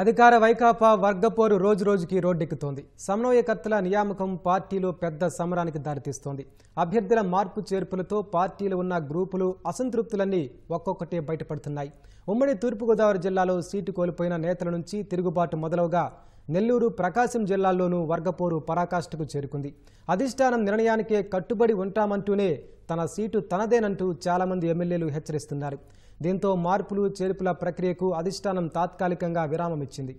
అధికార వైకాపా వర్గపోరు రోజురోజుకి రోడ్డెక్కుతోంది సమన్వయకర్తల నియామకం పార్టీలో పెద్ద సమరానికి దారితీస్తోంది అభ్యర్థుల మార్పు చేర్పులతో పార్టీలు ఉన్న గ్రూపులు అసంతృప్తులన్నీ ఒక్కొక్కటే బయటపడుతున్నాయి ఉమ్మడి తూర్పుగోదావరి జిల్లాలో సీటు కోల్పోయిన నేతల నుంచి తిరుగుబాటు మొదలవగా నెల్లూరు ప్రకాశం జిల్లాల్లోనూ వర్గపోరు పరాకాష్ఠకు చేరుకుంది అధిష్టానం నిర్ణయానికే కట్టుబడి ఉంటామంటూనే తన సీటు తనదేనంటూ చాలామంది ఎమ్మెల్యేలు హెచ్చరిస్తున్నారు దీంతో మార్పులు చేర్పుల ప్రక్రియకు అధిష్టానం తాత్కాలికంగా విరామమిచ్చింది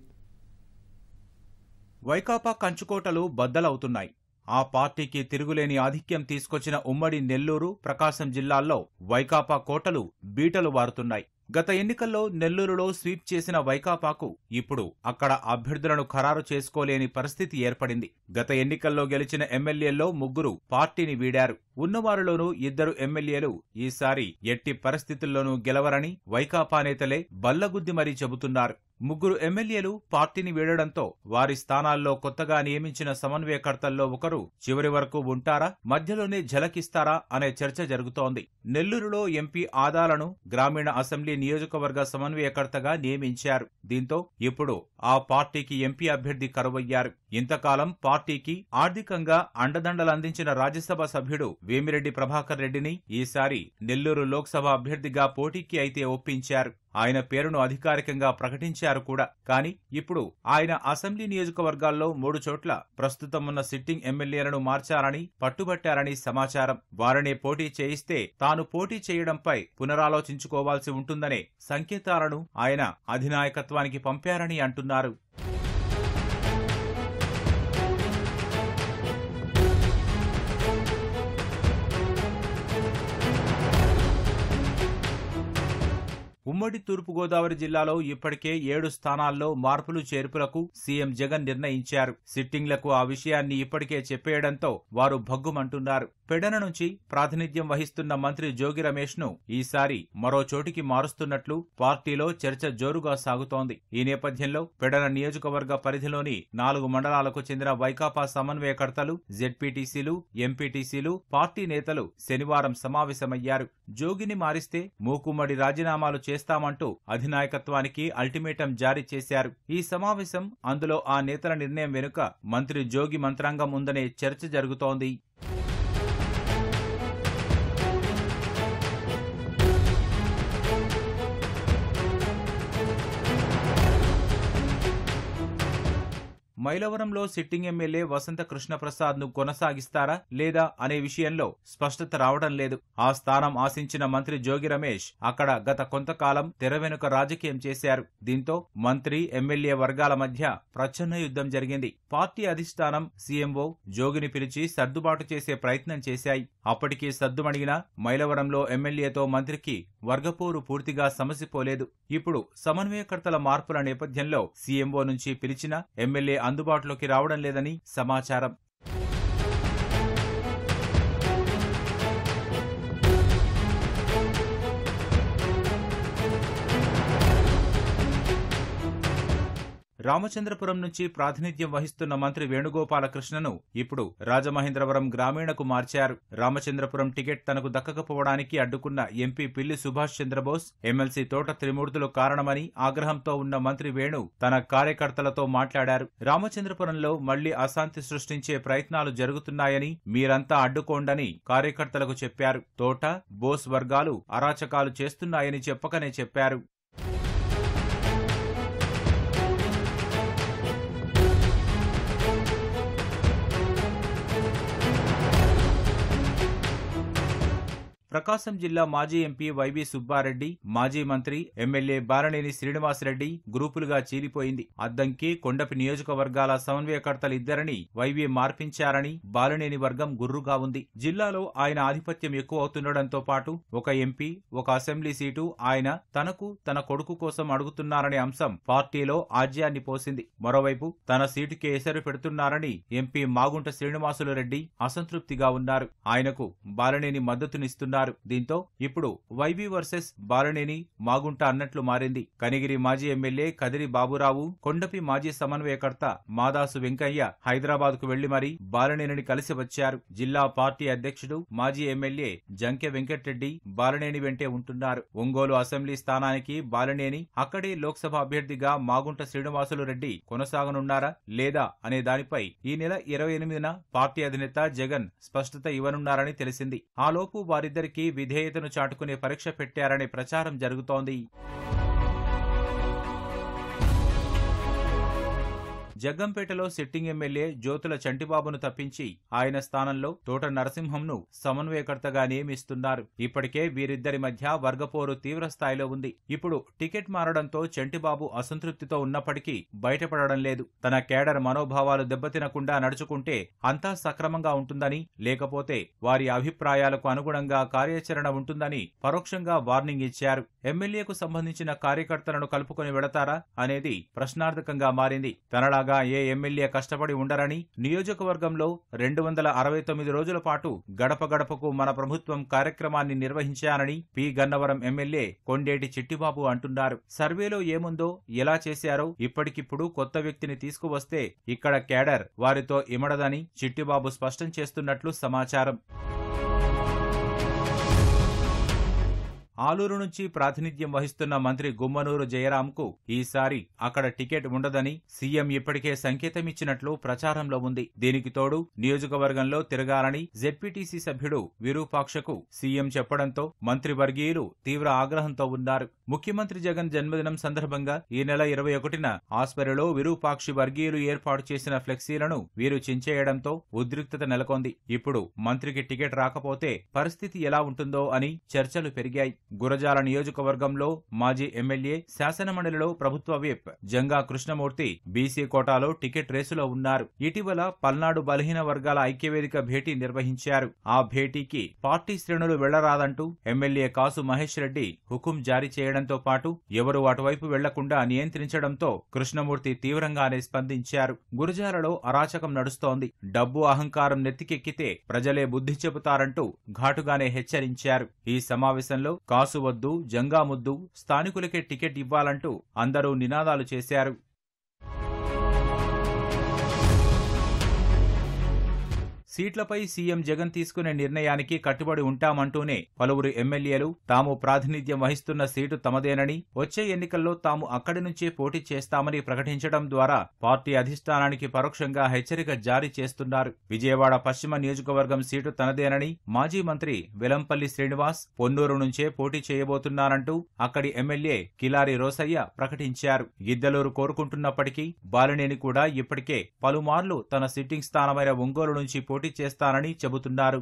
వైకాపా కంచుకోటలు బద్దలవుతున్నాయి ఆ పార్టీకి తిరుగులేని ఆధిక్యం తీసుకొచ్చిన ఉమ్మడి నెల్లూరు ప్రకాశం జిల్లాల్లో వైకాపా కోటలు బీటలు వారుతున్నాయి గత ఎన్నికల్లో నెల్లూరులో స్వీప్ చేసిన వైకాపాకు ఇప్పుడు అక్కడ అభ్యర్థులను ఖరారు చేసుకోలేని పరిస్థితి ఏర్పడింది గత ఎన్నికల్లో గెలిచిన ఎమ్మెల్యేల్లో ముగ్గురు పార్టీని వీడారు ఉన్నవారిలోనూ ఇద్దరు ఎమ్మెల్యేలు ఈసారి ఎట్టి పరిస్థితుల్లోనూ గెలవరని వైకాపా నేతలే బల్లగుద్ది మరీ చెబుతున్నారు ముగ్గురు ఎమ్మెల్యేలు పార్టీని వీడడంతో వారి స్థానాల్లో కొత్తగా నియమించిన సమన్వయకర్తల్లో ఒకరు చివరి వరకు ఉంటారా మధ్యలోనే ఝలకిస్తారా అనే చర్చ జరుగుతోంది నెల్లూరులో ఎంపీ ఆదాలను గ్రామీణ అసెంబ్లీ నియోజకవర్గ సమన్వయకర్తగా నియమించారు దీంతో ఇప్పుడు ఆ పార్టీకి ఎంపీ అభ్యర్థి కరువయ్యారు ఇంతకాలం పార్టీకి ఆర్థికంగా అండదండలందించిన రాజ్యసభ సభ్యుడు వేమిరెడ్డి ప్రభాకర్ రెడ్డిని ఈసారి నెల్లూరు లోక్సభ అభ్యర్థిగా పోటీకి అయితే ఒప్పించారు ఆయన పేరును అధికారికంగా ప్రకటించారు కూడా కానీ ఇప్పుడు ఆయన అసెంబ్లీ నియోజకవర్గాల్లో మూడు చోట్ల ప్రస్తుతం ఉన్న సిట్టింగ్ ఎమ్మెల్యేలను మార్చారని పట్టుబట్టారని సమాచారం వారినే పోటీ చేయిస్తే తాను పోటీ చేయడంపై పునరాలోచించుకోవాల్సి ఉంటుందనే సంకేతాలను ఆయన అధినాయకత్వానికి పంపారని అంటున్నారు ఉమ్మడి తూర్పుగోదావరి జిల్లాలో ఇప్పటికే ఏడు స్థానాల్లో మార్పులు చేర్పులకు సీఎం జగన్ నిర్ణయించారు సిట్టింగ్లకు ఆ విషయాన్ని ఇప్పటికే చెప్పేయడంతో వారు భగ్గుమంటున్నారు పెడన నుంచి ప్రాతినిధ్యం వహిస్తున్న మంత్రి జోగి రమేష్ ను ఈసారి మరో చోటికి మారుస్తున్నట్లు పార్టీలో చర్చ జోరుగా సాగుతోంది ఈ నేపథ్యంలో పెడన నియోజకవర్గ పరిధిలోని నాలుగు మండలాలకు చెందిన వైకాపా సమన్వయకర్తలు జెడ్పీటీసీలు ఎంపీటీసీలు పార్టీ నేతలు శనివారం సమావేశమయ్యారు జోగిని మారిస్తే మూకుమ్మడి రాజీనామాలు చేస్తారు చేస్తామంటూ అధినాయకత్వానికి అల్టిమేటం జారీ చేశారు ఈ సమావేశం అందులో ఆ నేతల నిర్ణయం వెనుక మంత్రి జోగి మంత్రాంగం ఉందనే చర్చ జరుగుతోంది మైలవరంలో సిట్టింగ్ ఎమ్మెల్యే వసంత కృష్ణప్రసాద్ ను కొనసాగిస్తారా లేదా అనే విషయంలో స్పష్టత రావడం లేదు ఆ స్థానం ఆశించిన మంత్రి జోగి రమేష్ అక్కడ గత కొంతకాలం తెర వెనుక రాజకీయం చేశారు దీంతో మంత్రి ఎమ్మెల్యే వర్గాల మధ్య ప్రచ్ఛన్న యుద్ధం జరిగింది పార్టీ అధిష్టానం సీఎంఓ జోగిని పిలిచి సర్దుబాటు చేసే ప్రయత్నం చేశాయి అప్పటికీ సద్దుమణిగిన మైలవరంలో ఎమ్మెల్యేతో మంత్రికి వర్గపోరు పూర్తిగా సమసిపోలేదు ఇప్పుడు సమన్వయకర్తల మార్పుల నేపథ్యంలో సీఎంఓ నుంచి పిలిచినా ఎమ్మెల్యే అందుబాటులోకి రావడం లేదని సమాచారం రామచంద్రపురం నుంచి ప్రాతినిధ్యం వహిస్తున్న మంత్రి వేణుగోపాలకృష్ణను ఇప్పుడు రాజమహేంద్రవరం గ్రామీణకు మార్చారు రామచంద్రపురం టికెట్ తనకు దక్కకపోవడానికి అడ్డుకున్న ఎంపీ పిల్లి సుభాష్ చంద్రబోస్ ఎమ్మెల్సీ తోట త్రిమూర్తులు కారణమని ఆగ్రహంతో ఉన్న మంత్రి వేణు తన కార్యకర్తలతో మాట్లాడారు రామచంద్రపురంలో మళ్లీ అశాంతి సృష్టించే ప్రయత్నాలు జరుగుతున్నాయని మీరంతా అడ్డుకోండని కార్యకర్తలకు చెప్పారు తోట బోస్ వర్గాలు అరాచకాలు చేస్తున్నాయని చెప్పకనే చెప్పారు ప్రకాశం జిల్లా మాజీ ఎంపీ వైవి సుబ్బారెడ్డి మాజీ మంత్రి ఎమ్మెల్యే బారనేని శ్రీనివాసరెడ్డి గ్రూపులుగా చీలిపోయింది అద్దంకి కొండపి నియోజకవర్గాల సమన్వయకర్తలు ఇద్దరని వైవి మార్పించారని బాలనేని వర్గం గుర్రుగా ఉంది జిల్లాలో ఆయన ఆధిపత్యం ఎక్కువ అవుతుండటంతో పాటు ఒక ఎంపీ ఒక అసెంబ్లీ సీటు ఆయన తనకు తన కొడుకు కోసం అడుగుతున్నారనే అంశం పార్టీలో ఆజ్యాన్ని పోసింది మరోవైపు తన సీటుకే ఎసరు పెడుతున్నారని ఎంపీ మాగుంట శ్రీనివాసులు రెడ్డి అసంతృప్తిగా ఉన్నారు ఆయనకు బాలనేని మద్దతునిస్తున్నారు అన్నారు దీంతో ఇప్పుడు వైబీ వర్సెస్ బాలనేని మాగుంట అన్నట్లు మారింది కనిగిరి మాజీ ఎమ్మెల్యే కదిరి బాబురావు కొండపి మాజీ సమన్వయకర్త మాదాసు వెంకయ్య హైదరాబాద్ కు వెళ్లి మరీ బాలనేనిని కలిసి వచ్చారు జిల్లా పార్టీ అధ్యక్షుడు మాజీ ఎమ్మెల్యే జంకె వెంకట్రెడ్డి బాలనేని వెంటే ఉంటున్నారు ఒంగోలు అసెంబ్లీ స్థానానికి బాలనేని అక్కడే లోక్సభ అభ్యర్థిగా మాగుంట శ్రీనివాసులు రెడ్డి కొనసాగనున్నారా లేదా అనే దానిపై ఈ నెల ఇరవై ఎనిమిదిన పార్టీ అధినేత జగన్ స్పష్టత ఇవ్వనున్నారని తెలిసింది ఆలోపు వారిద్దరికి విధేయతను చాటుకునే పరీక్ష పెట్టారనే ప్రచారం జరుగుతోంది జగ్గంపేటలో సిట్టింగ్ ఎమ్మెల్యే జ్యోతుల చంటిబాబును తప్పించి ఆయన స్థానంలో తోట నరసింహంను సమన్వయకర్తగా నియమిస్తున్నారు ఇప్పటికే వీరిద్దరి మధ్య వర్గపోరు తీవ్ర స్థాయిలో ఉంది ఇప్పుడు టికెట్ మారడంతో చంటిబాబు అసంతృప్తితో ఉన్నప్పటికీ బయటపడడం లేదు తన కేడర్ మనోభావాలు దెబ్బతినకుండా నడుచుకుంటే అంతా సక్రమంగా ఉంటుందని లేకపోతే వారి అభిప్రాయాలకు అనుగుణంగా కార్యాచరణ ఉంటుందని పరోక్షంగా వార్నింగ్ ఇచ్చారు ఎమ్మెల్యేకు సంబంధించిన కార్యకర్తలను కలుపుకొని వెళతారా అనేది ప్రశ్నార్థకంగా మారింది తనలాగా ఉండగా ఏ ఎమ్మెల్యే కష్టపడి ఉండరని నియోజకవర్గంలో రెండు వందల అరవై తొమ్మిది రోజుల పాటు గడప గడపకు మన ప్రభుత్వం కార్యక్రమాన్ని నిర్వహించానని పి గన్నవరం ఎమ్మెల్యే కొండేటి చిట్టిబాబు అంటున్నారు సర్వేలో ఏముందో ఎలా చేశారో ఇప్పటికిప్పుడు కొత్త వ్యక్తిని తీసుకువస్తే ఇక్కడ కేడర్ వారితో ఇమడదని చిట్టిబాబు స్పష్టం చేస్తున్నట్లు సమాచారం ఆలూరు నుంచి ప్రాతినిధ్యం వహిస్తున్న మంత్రి గుమ్మనూరు జయరాంకు ఈసారి అక్కడ టికెట్ ఉండదని సీఎం ఇప్పటికే సంకేతమిచ్చినట్లు ప్రచారంలో ఉంది దీనికి తోడు నియోజకవర్గంలో తిరగాలని జెడ్పీటీసీ సభ్యుడు విరూపాక్షకు సీఎం చెప్పడంతో మంత్రి వర్గీయులు తీవ్ర ఆగ్రహంతో ఉన్నారు ముఖ్యమంత్రి జగన్ జన్మదినం సందర్భంగా ఈ నెల ఇరవై ఒకటిన ఆస్పరిలో విరూపాక్షి వర్గీయులు ఏర్పాటు చేసిన ఫ్లెక్సీలను వీరు చించేయడంతో ఉద్రిక్తత నెలకొంది ఇప్పుడు మంత్రికి టికెట్ రాకపోతే పరిస్థితి ఎలా ఉంటుందో అని చర్చలు పెరిగాయి గురజాల నియోజకవర్గంలో మాజీ ఎమ్మెల్యే శాసనమండలిలో ప్రభుత్వ విప్ జంగా కృష్ణమూర్తి బీసీ కోటాలో టికెట్ రేసులో ఉన్నారు ఇటీవల పల్నాడు బలహీన వర్గాల ఐక్యవేదిక భేటీ నిర్వహించారు ఆ భేటీకి పార్టీ శ్రేణులు వెళ్లరాదంటూ ఎమ్మెల్యే కాసు మహేష్ రెడ్డి హుకుం జారీ చేయడంతో పాటు ఎవరు అటువైపు వెళ్లకుండా నియంత్రించడంతో కృష్ణమూర్తి తీవ్రంగానే స్పందించారు గురజాలలో అరాచకం నడుస్తోంది డబ్బు అహంకారం నెత్తికెక్కితే ప్రజలే బుద్ధి చెబుతారంటూ ఘాటుగానే హెచ్చరించారు ఈ సమావేశంలో కాసు వద్దు జంగా ముద్దు స్థానికులకే టికెట్ ఇవ్వాలంటూ అందరూ నినాదాలు చేశారు సీట్లపై సీఎం జగన్ తీసుకునే నిర్ణయానికి కట్టుబడి ఉంటామంటూనే పలువురు ఎమ్మెల్యేలు తాము ప్రాతినిధ్యం వహిస్తున్న సీటు తమదేనని వచ్చే ఎన్నికల్లో తాము అక్కడి నుంచే పోటీ చేస్తామని ప్రకటించడం ద్వారా పార్టీ అధిష్టానానికి పరోక్షంగా హెచ్చరిక జారీ చేస్తున్నారు విజయవాడ పశ్చిమ నియోజకవర్గం సీటు తనదేనని మాజీ మంత్రి వెలంపల్లి శ్రీనివాస్ పొన్నూరు నుంచే పోటీ చేయబోతున్నానంటూ అక్కడి ఎమ్మెల్యే కిలారి రోసయ్య ప్రకటించారు గిద్దలూరు కోరుకుంటున్నప్పటికీ బాలినేని కూడా ఇప్పటికే పలుమార్లు తన సిట్టింగ్ స్థానమైన ఒంగోలు నుంచి పోటీ పోటీ చేస్తానని చెబుతున్నారు